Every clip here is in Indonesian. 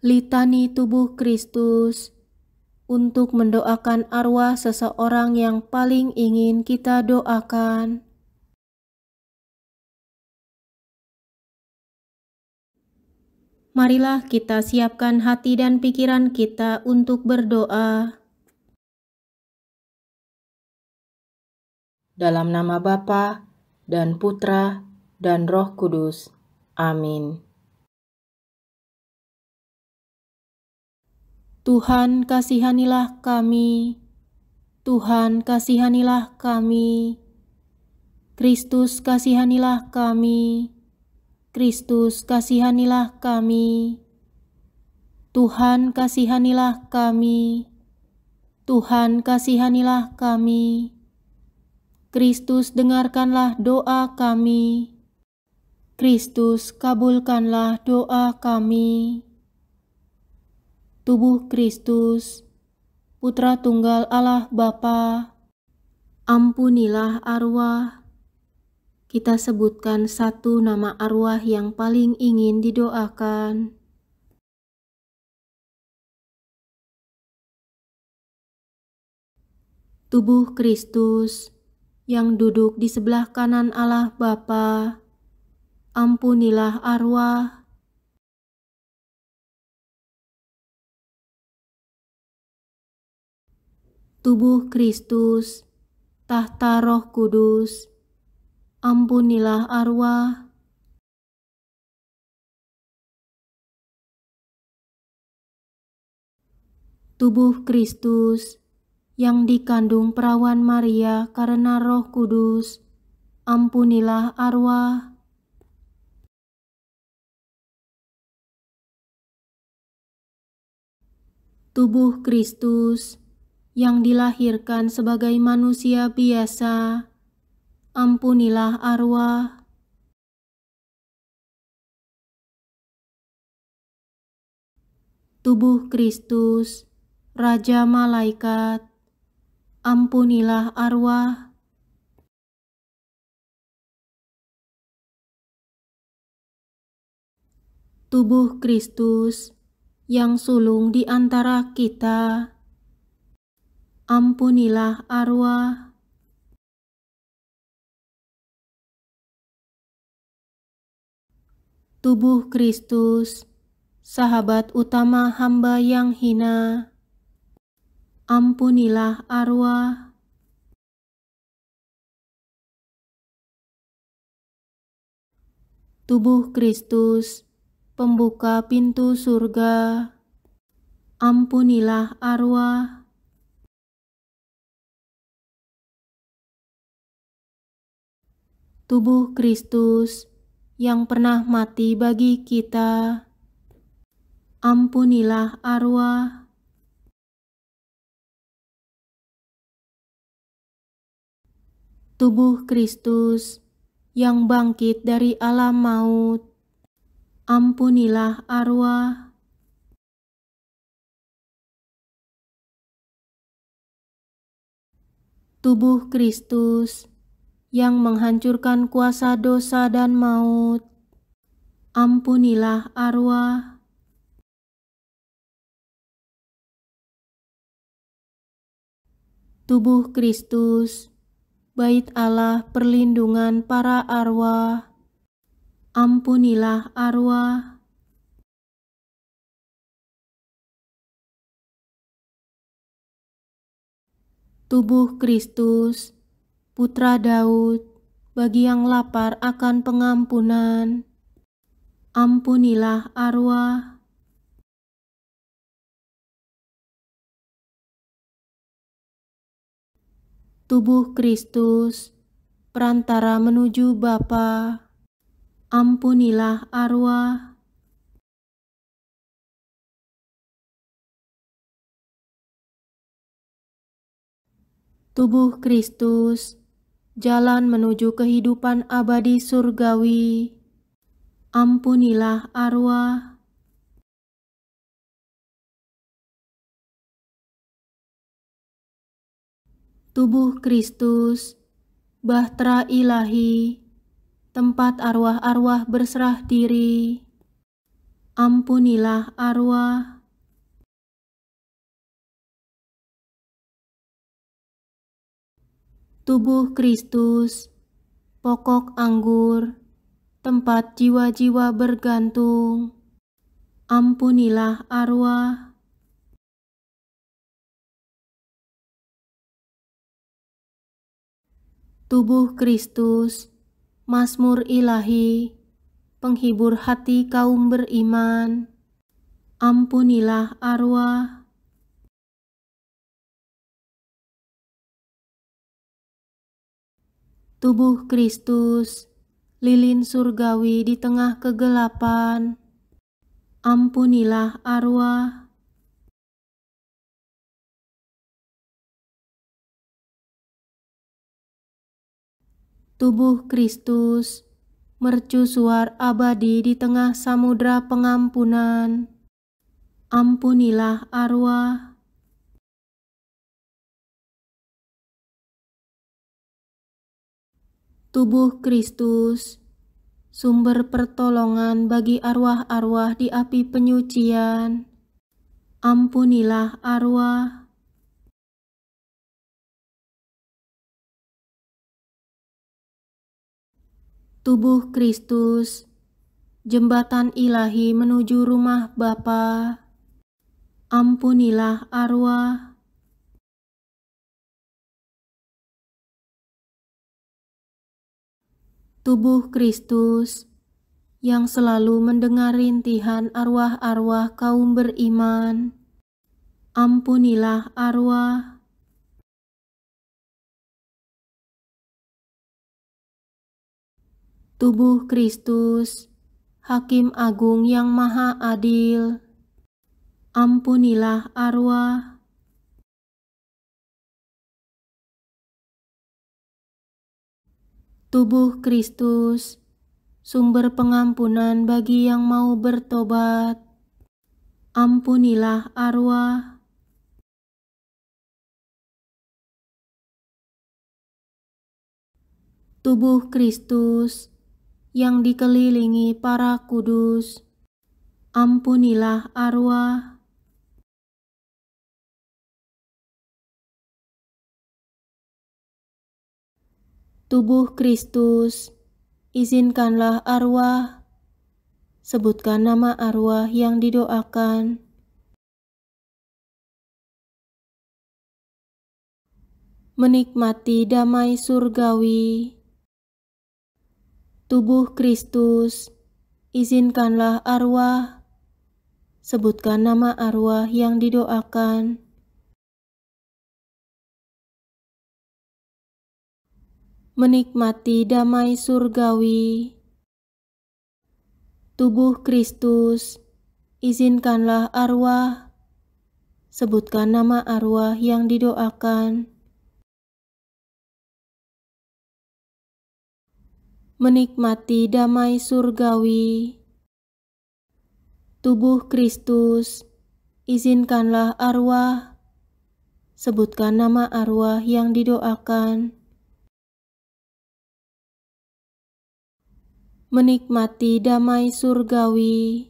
Litani tubuh Kristus untuk mendoakan arwah seseorang yang paling ingin kita doakan. Marilah kita siapkan hati dan pikiran kita untuk berdoa. Dalam nama Bapa dan Putra dan Roh Kudus. Amin. Tuhan kasihanilah kami, Tuhan kasihanilah kami, Kristus kasihanilah kami, Kristus kasihanilah kami, Tuhan kasihanilah kami, Tuhan kasihanilah kami, Kristus dengarkanlah doa kami, Kristus kabulkanlah doa kami tubuh Kristus, Putra Tunggal Allah Bapa, ampunilah arwah. Kita sebutkan satu nama arwah yang paling ingin didoakan. Tubuh Kristus yang duduk di sebelah kanan Allah Bapa, ampunilah arwah tubuh Kristus, tahta Roh Kudus, ampunilah arwah. Tubuh Kristus yang dikandung perawan Maria karena Roh Kudus, ampunilah arwah. Tubuh Kristus yang dilahirkan sebagai manusia biasa, ampunilah arwah. Tubuh Kristus, Raja Malaikat, ampunilah arwah. Tubuh Kristus yang sulung di antara kita, ampunilah arwah tubuh Kristus, sahabat utama hamba yang hina, ampunilah arwah. Tubuh Kristus, pembuka pintu surga, ampunilah arwah. tubuh Kristus yang pernah mati bagi kita. Ampunilah arwah. Tubuh Kristus yang bangkit dari alam maut. Ampunilah arwah. Tubuh Kristus yang menghancurkan kuasa dosa dan maut. Ampunilah arwah tubuh Kristus, bait Allah perlindungan para arwah. Ampunilah arwah. Tubuh Kristus, putra Daud, bagi yang lapar akan pengampunan. Ampunilah arwah tubuh Kristus, perantara menuju Bapa. Ampunilah arwah. Tubuh Kristus, jalan menuju kehidupan abadi surgawi. Ampunilah arwah. Tubuh Kristus, bahtera ilahi, tempat arwah-arwah berserah diri. Ampunilah arwah. tubuh Kristus, pokok anggur, tempat jiwa-jiwa bergantung. Ampunilah arwah. Tubuh Kristus, masmur Ilahi, penghibur hati kaum beriman. Ampunilah arwah. tubuh Kristus, lilin surgawi di tengah kegelapan. Ampunilah arwah tubuh Kristus, mercusuar abadi di tengah samudra pengampunan. Ampunilah arwah tubuh Kristus, sumber pertolongan bagi arwah-arwah di api penyucian. Ampunilah arwah tubuh Kristus, jembatan ilahi menuju rumah Bapa. Ampunilah arwah tubuh Kristus yang selalu mendengar rintihan arwah-arwah kaum beriman. Ampunilah arwah tubuh Kristus, Hakim Agung yang Maha Adil. Ampunilah arwah tubuh Kristus, sumber pengampunan bagi yang mau bertobat. Ampunilah arwah tubuh Kristus yang dikelilingi para kudus. Ampunilah arwah tubuh Kristus, izinkanlah arwah, sebutkan nama arwah yang didoakan. Menikmati damai surgawi. Tubuh Kristus, izinkanlah arwah, sebutkan nama arwah yang didoakan. menikmati damai surgawi. Tubuh Kristus, izinkanlah arwah, sebutkan nama arwah yang didoakan. Menikmati damai surgawi. Tubuh Kristus, izinkanlah arwah, sebutkan nama arwah yang didoakan. menikmati damai surgawi.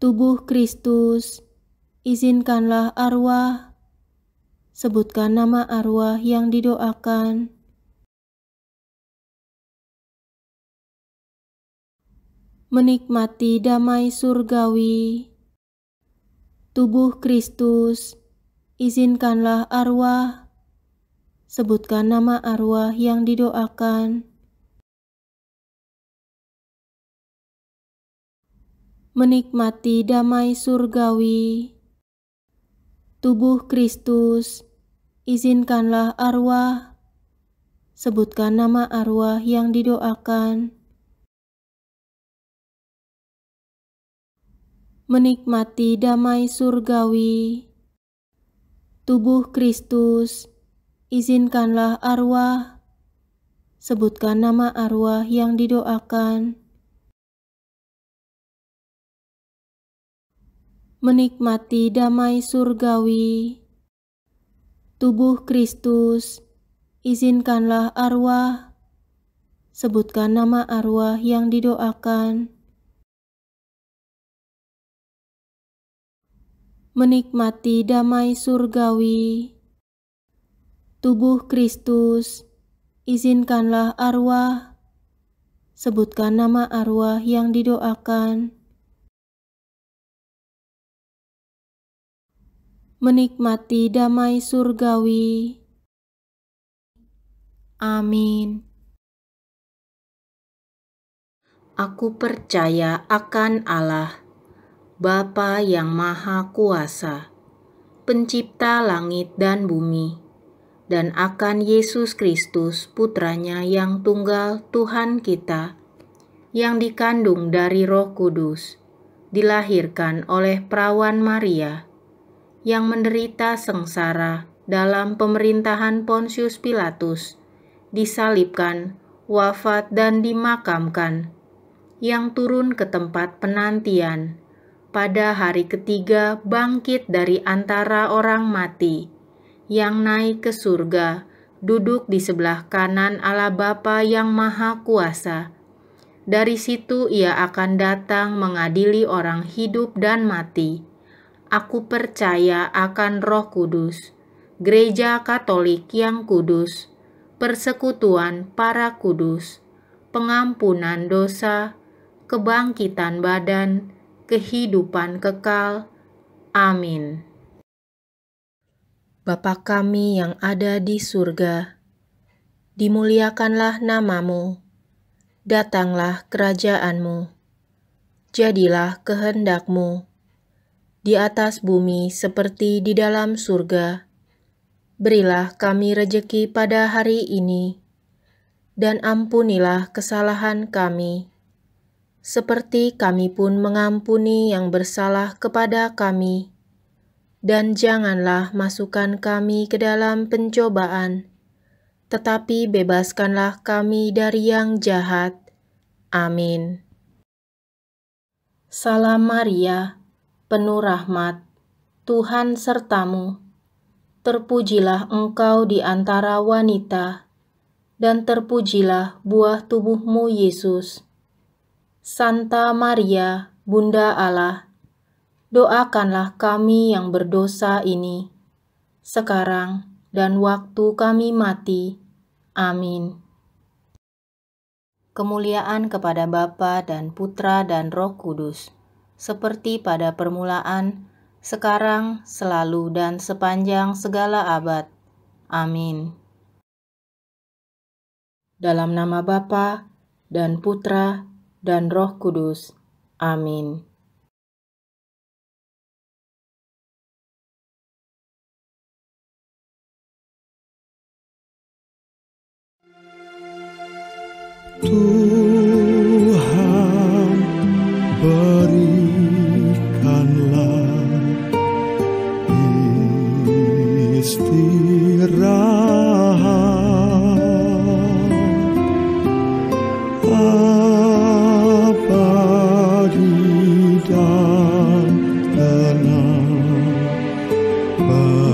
Tubuh Kristus, izinkanlah arwah, sebutkan nama arwah yang didoakan. Menikmati damai surgawi. Tubuh Kristus, izinkanlah arwah, sebutkan nama arwah yang didoakan. menikmati damai surgawi. Tubuh Kristus, izinkanlah arwah, sebutkan nama arwah yang didoakan. Menikmati damai surgawi. Tubuh Kristus, izinkanlah arwah, sebutkan nama arwah yang didoakan. menikmati damai surgawi. Tubuh Kristus, izinkanlah arwah, sebutkan nama arwah yang didoakan. Menikmati damai surgawi. Tubuh Kristus, izinkanlah arwah, sebutkan nama arwah yang didoakan. menikmati damai surgawi. Amin. Aku percaya akan Allah, Bapa yang Maha Kuasa, Pencipta langit dan bumi, dan akan Yesus Kristus, Putranya yang tunggal Tuhan kita, yang dikandung dari Roh Kudus, dilahirkan oleh perawan Maria yang menderita sengsara dalam pemerintahan Pontius Pilatus, disalibkan, wafat dan dimakamkan, yang turun ke tempat penantian. Pada hari ketiga bangkit dari antara orang mati, yang naik ke surga, duduk di sebelah kanan Allah Bapa yang Maha Kuasa. Dari situ ia akan datang mengadili orang hidup dan mati aku percaya akan Roh Kudus, Gereja Katolik yang kudus, persekutuan para kudus, pengampunan dosa, kebangkitan badan, kehidupan kekal. Amin. Bapa kami yang ada di surga, dimuliakanlah namamu, datanglah kerajaanmu, jadilah kehendakmu di atas bumi seperti di dalam surga. Berilah kami rejeki pada hari ini, dan ampunilah kesalahan kami, seperti kami pun mengampuni yang bersalah kepada kami. Dan janganlah masukkan kami ke dalam pencobaan, tetapi bebaskanlah kami dari yang jahat. Amin. Salam Maria, penuh rahmat, Tuhan sertamu. Terpujilah engkau di antara wanita, dan terpujilah buah tubuhmu, Yesus. Santa Maria, Bunda Allah, doakanlah kami yang berdosa ini, sekarang dan waktu kami mati. Amin. Kemuliaan kepada Bapa dan Putra dan Roh Kudus seperti pada permulaan, sekarang, selalu, dan sepanjang segala abad. Amin. Dalam nama Bapa dan Putra dan Roh Kudus. Amin. Tuhan. Oh.